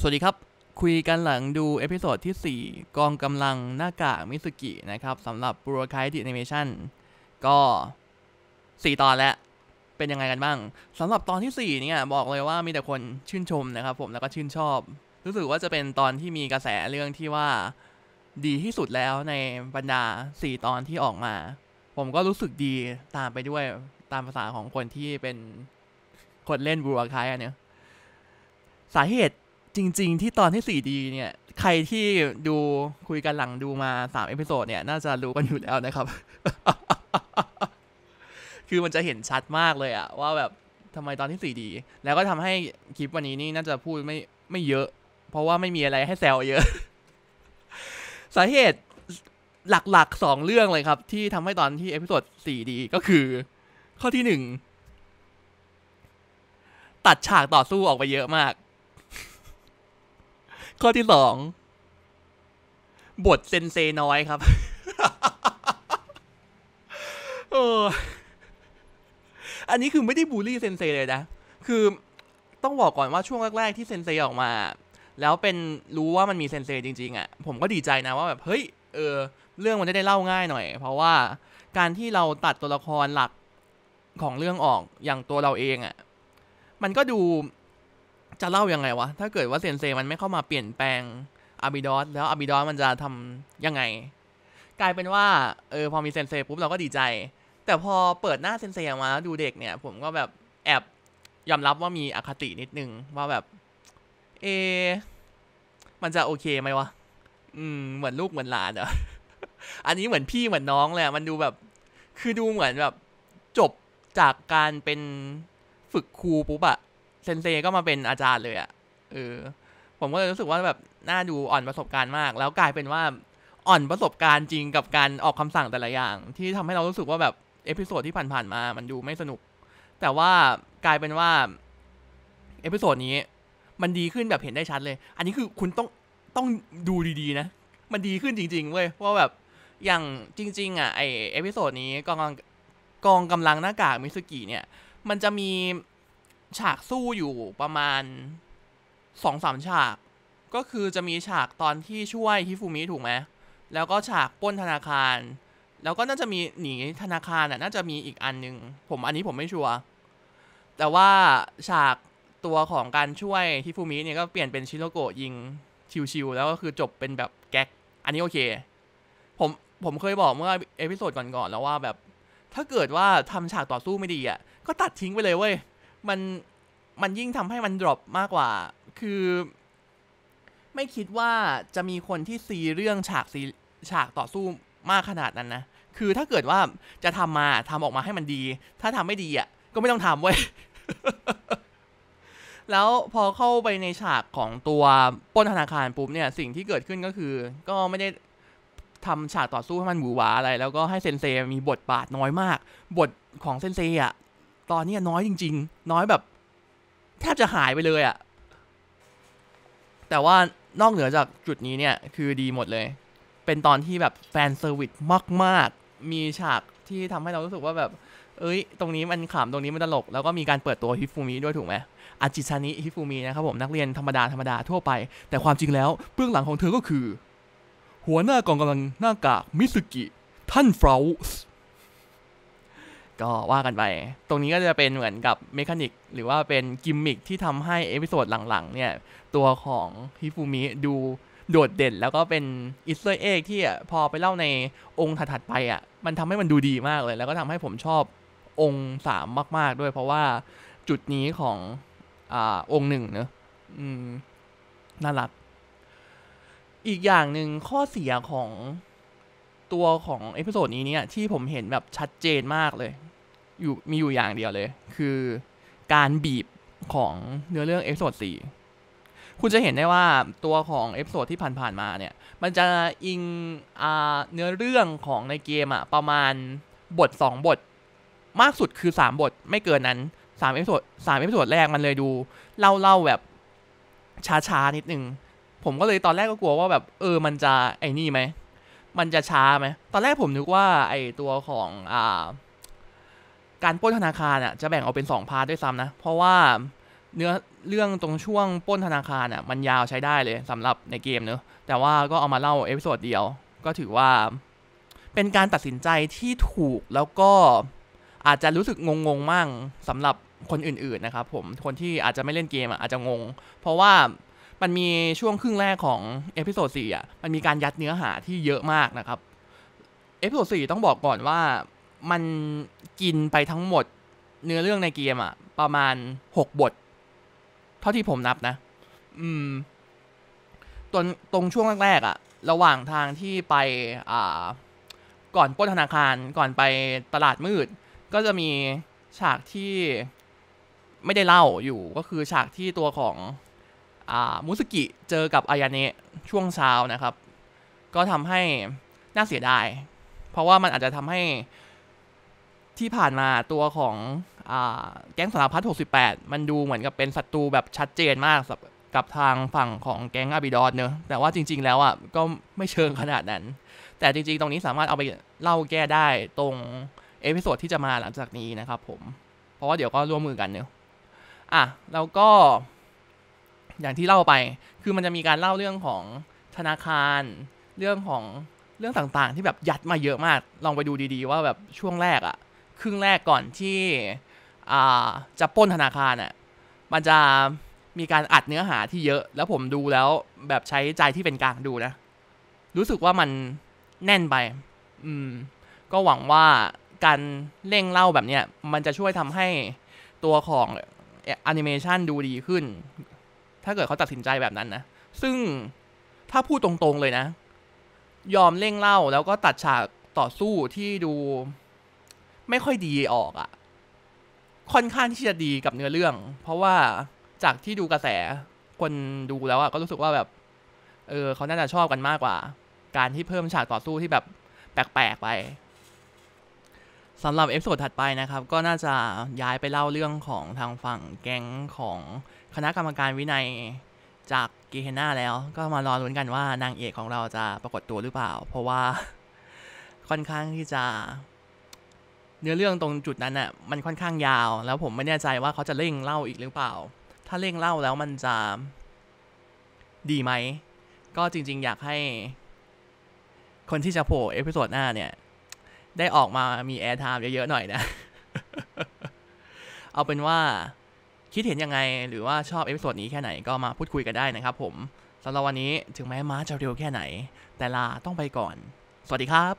สวัสดีครับ คุยกันหลังดูเอพิโซดที่ 4 กองกำลังหน้ากากมิสุกินะครับสำหรับบูรคายดิแอนิเมชันก็ 4 ตอนแล้ว เป็นยังไงกันบ้างสำหรับตอนที่4เนี่ยบอกเลยว่ามีแต่คนชื่นชมนะครับ ผมแล้วก็ชื่นชอบ รู้สึกว่าจะเป็นตอนที่มีกระแสเรื่องที่ว่าดีที่สุดแล้วในบรรดา 4 ตอนที่ออกมา ผมก็รู้สึกดีตามไปด้วยตามภาษาของคนที่เป็นคนเล่นบูรคายเนี่ยสาเหตุจริงๆ ที่ตอนที่ 4D เนี่ย ใครที่ดูคุยกันหลังดูมา3เอพิโซดเนี่ย น่าจะรู้กันอยู่แล้วนะครับ คือมันจะเห็นชัดมากเลยอะว่าแบบทำไมตอนที่ 4D แล้วก็ทำให้คลิปวันนี้นี่น่าจะพูดไม่ไม่เยอะ เพราะว่าไม่มีอะไรให้แซวเยอะ สาเหตุหลักๆสองเรื่องเลยครับ ที่ทำให้ตอนที่เอพิโซด 4D ก็คือข้อที่หนึ่งตัดฉากต่อสู้ออกไปเยอะมากข้อที่สอง บทเซนเซน้อยครับออันนี้คือไม่ได้บูลลี่เซนเซเลยนะ คือต้องบอกก่อนว่าช่วงแรก ๆ ที่เซนเซออกมาแล้วเป็นรู้ว่ามันมีเซนเซจริงๆอะ่ะผมก็ดีใจนะว่าแบบเฮ้ย เออ เรื่องมันจะได้เล่าง่ายหน่อยเพราะว่า การที่เราตัดตัวละครหลักของเรื่องออกอย่างตัวเราเองอะ่ะ มันก็ดูจะเล่ายังไงวะ ถ้าเกิดว่าเซนเซมันไม่เข้ามาเปลี่ยนแปลงอาบิดอสแล้วอาบิดอสมันจะทำยังไง กลายเป็นว่า เออพอมีเซนเซปุ๊บ เราก็ดีใจ แต่พอเปิดหน้าเซนเซออกมาแล้วดูเด็กเนี่ย ผมก็แบบแอบ ยอมรับว่ามีอคตินิดนึง ว่าแบบ เอ มันจะโอเคไหมวะ อืม เหมือนลูกเหมือนหลานอะออันนี้เหมือนพี่เหมือนน้องเลยมันดูแบบ คือดูเหมือนแบบ จบจากการเป็นฝึกครูปุ๊บอะซนเซก็มาเป็นอาจารย์เลยอะ่ะเออ ผมก็เลยรู้สึกว่าแบบน่าดูอ่อนประสบการณ์มาก แล้วกลายเป็นว่าอ่อนประสบการณ์จริงกับการออกคำสั่งแต่ละอย่าง ที่ทำให้เรารู้สึกว่าแบบเอพิโซดที่ผ่านๆมา มันดูไม่สนุก แต่ว่ากลายเป็นว่าเอพิโซดนี้ มันดีขึ้นแบบเห็นได้ชัดเลย อันนี้คือคุณต้องต้องดูดี ๆ นะ มันดีขึ้นจริง ๆเว้ยว่าแบบอย่างจริง ๆ อ่ะไอเอพิโซดนี้กองกองกำลังหน้ากากมิสกิเนี่ย มันจะมีฉากสู้อยู่ประมาณสองสามฉาก ก็คือจะมีฉากตอนที่ช่วยฮิฟูมิถูกไหม แล้วก็ฉากป้นธนาคาร แล้วก็น่าจะมีหนีธนาคารอ่ะน่าจะมีอีกอันนึงผมอันนี้ผมไม่ชัวร์แต่ว่าฉากตัวของการช่วยฮิฟูมิเนี่ยก็เปลี่ยนเป็นชิโรโกะยิงชิวๆแล้วก็คือจบเป็นแบบแก๊กอันนี้โอเค ผมผมเคยบอกเมื่อเอพิโซดก่อนๆ แล้วว่าแบบ ถ้าเกิดว่าทำฉากต่อสู้ไม่ดีอ่ะก็ตัดทิ้งไปเลยเว้ยมันมันยิ่งทำให้มันดรอปมากกว่า คือ ไม่คิดว่าจะมีคนที่ซีเรื่องฉากซีฉากต่อสู้มากขนาดนั้นนะ คือถ้าเกิดว่าจะทำมาทำออกมาให้มันดี ถ้าทำไม่ดีอ่ะ ก็ไม่ต้องทำเว้ยแล้วพอเข้าไปในฉากของตัวป้นธนาคารปุ๊บเนี่ยสิ่งที่เกิดขึ้นก็คือ ก็ไม่ได้ทำฉากต่อสู้ให้มันหวือหวาอะไร แล้วก็ให้เซนเซมีบทบาทน้อยมาก บทของเซนเซอ่ะตอนนี้น้อยจริงๆ น้อยแบบ แทบจะหายไปเลยอะแต่ว่านอกเหนือจากจุดนี้เนี่ยคือดีหมดเลย เป็นตอนที่แบบแฟนเซอร์วิสมาก ๆ มีฉากที่ทำให้เรารู้สึกว่าแบบ เอ้ย ตรงนี้มันขำตรงนี้มันตลก แล้วก็มีการเปิดตัวฮิฟูมิด้วยถูกไหมอาจิชานิฮิฟูมินะครับผม นักเรียนธรรมดาธรรมดาทั่วไป แต่ความจริงแล้วเบื้องหลังของเธอก็คือ หัวหน้ากองกำลังหน้ากากมิสุกิท่านฟราวส์ก็ว่ากันไป ตรงนี้ก็จะเป็นเหมือนกับเมคานิก หรือว่าเป็นกิมมิคที่ทำให้เอพิโซดหลังๆ เนี่ย ตัวของฮิฟูมิดูโดดเด่น แล้วก็เป็นอิสเตอร์เอ็กที่พอไปเล่าในองค์ถัด ๆ ไปอ่ะ มันทำให้มันดูดีมากเลย แล้วก็ทำให้ผมชอบองค์สามมาก ๆ ด้วย เพราะว่าจุดนี้ของอ่าองค์หนึ่งเนอะอืม น่ารัก อีกอย่างหนึ่งข้อเสียของตัวของเอพิโซดนี้เนี่ย ที่ผมเห็นแบบชัดเจนมากเลยอยู่มีอยู่อย่างเดียวเลย คือการบีบของเนื้อเรื่องเอพิโซดสี่คุณจะเห็นได้ว่าตัวของเอพิโซดที่ผ่านๆมาเนี่ย มันจะอิงเนื้อเรื่องของในเกมอะประมาณบท 2 บทมากสุดคือ 3 บท ไม่เกินนั้น3เอพิโซดสามเอพิโซดแรกมันเลยดู เล่าเล่าแบบ ช้า ๆ นิดนึงผมก็เลยตอนแรกก็กลัวว่าแบบ เออ มันจะไอ้นี่ไหมมันจะช้าไหมตอนแรกผมนึกว่าไอ้ตัวของ อ่าการป้นธนาคารอ่ะ จะแบ่งออกเป็น 2 พาร์ทด้วยซ้ำนะ เพราะว่าเนื้อเรื่องตรงช่วงป้นธนาคารอ่ะ มันยาวใช้ได้เลยสำหรับในเกมเนอะแต่ว่าก็เอามาเล่าเอพิโซดเดียว ก็ถือว่าเป็นการตัดสินใจที่ถูกแล้วก็อาจจะรู้สึกงงๆมั่งสำหรับคนอื่นๆนะครับผมคนที่อาจจะไม่เล่นเกมอ่ะ อาจจะงงเพราะว่ามันมีช่วงครึ่งแรกของเอพิโซดสี่อ่ะมันมีการยัดเนื้อหาที่เยอะมากนะครับเอพิโซดสี่ต้องบอกก่อนว่ามันกินไปทั้งหมดเนื้อเรื่องในเกมอะประมาณหกบท เท่าที่ผมนับนะอืมตรนตรงช่วงแรกๆอะระหว่างทางที่ไปอ่าก่อนป้นธนาคาร ก่อนไปตลาดมืด ก็จะมีฉากที่ไม่ได้เล่าอยู่ก็คือฉากที่ตัวของ อ่ามุสกิเจอกับอายาเนะช่วงเช้านะครับ ก็ทำให้น่าเสียดาย เพราะว่ามันอาจจะทำให้ที่ผ่านมาตัวของอแก๊งสารพัด68 มันดูเหมือนกับเป็นศัตรูแบบชัดเจนมากกับทางฝั่งของแก๊งอาบิดอนเนอะแต่ว่าจริงๆ แล้วอ่ะก็ไม่เชิงขนาดนั้น แต่จริง ๆ ตรงนี้สามารถเอาไปเล่าแก้ได้ตรงเอพิโซดที่จะมาหลังจากนี้นะครับผม เพราะว่าเดี๋ยวก็ร่วมมือกันเนอะอ่ะ แล้วก็ อย่างที่เล่าไปคือมันจะมีการเล่าเรื่องของธนาคารเรื่องของเรื่องต่างๆ ที่แบบยัดมาเยอะมาก ลองไปดูดี ๆ ว่าแบบช่วงแรกอะ่ะครึ่งแรกก่อนที่จะป้นธนาคารอ่ะ มันจะมีการอัดเนื้อหาที่เยอะ แล้วผมดูแล้วแบบใช้ใจที่เป็นกลางดูนะ รู้สึกว่ามันแน่นไป อืม ก็หวังว่าการเร่งเล่าแบบเนี้ยมันจะช่วยทำให้ตัวของแอนิเมชันดูดีขึ้น ถ้าเกิดเขาตัดสินใจแบบนั้นนะ ซึ่งถ้าพูดตรงๆเลยนะ ยอมเร่งเล่าแล้วก็ตัดฉากต่อสู้ที่ดูไม่ค่อยดีออกอะค่อนข้างที่จะดีกับเนื้อเรื่อง เพราะว่าจากที่ดูกระแส คนดูแล้วอะก็รู้สึกว่าแบบเออเขาน่าจะชอบกันมากกว่า การที่เพิ่มฉากต่อสู้ที่แบบแปลกๆไปสำหรับเอพิโซดถัดไปนะครับ ก็น่าจะย้ายไปเล่าเรื่องของทางฝั่งแก๊งของคณะกรรมการวินัย จากกีเฮน่าแล้ว ก็มารอลุ้นกันว่านางเอกของเราจะปรากฏตัวหรือเปล่า เพราะว่าค่อนข้างที่จะเนื้อเรื่องตรงจุดนั้นอะ่ะมันค่อนข้างยาวแล้วผมไม่แน่ใจว่าเขาจะเร่งเล่าอีกหรือเปล่า ถ้าเร่งเล่าแล้วมันจะดีไหม ก็จริงๆอยากให้ คนที่จะโผล่เอพิโซดหน้าเนี่ย ได้ออกมามีแอร์ไทม์เยอะ ๆ หน่อยนะ เอาเป็นว่าคิดเห็นยังไงหรือว่าชอบเอพิโซดนี้แค่ไหนก็มาพูดคุยกันได้นะครับผมสำหรับวันนี้ถึงแม้ม้าจะเร็วแค่ไหน แต่ลาต้องไปก่อน สวัสดีครับ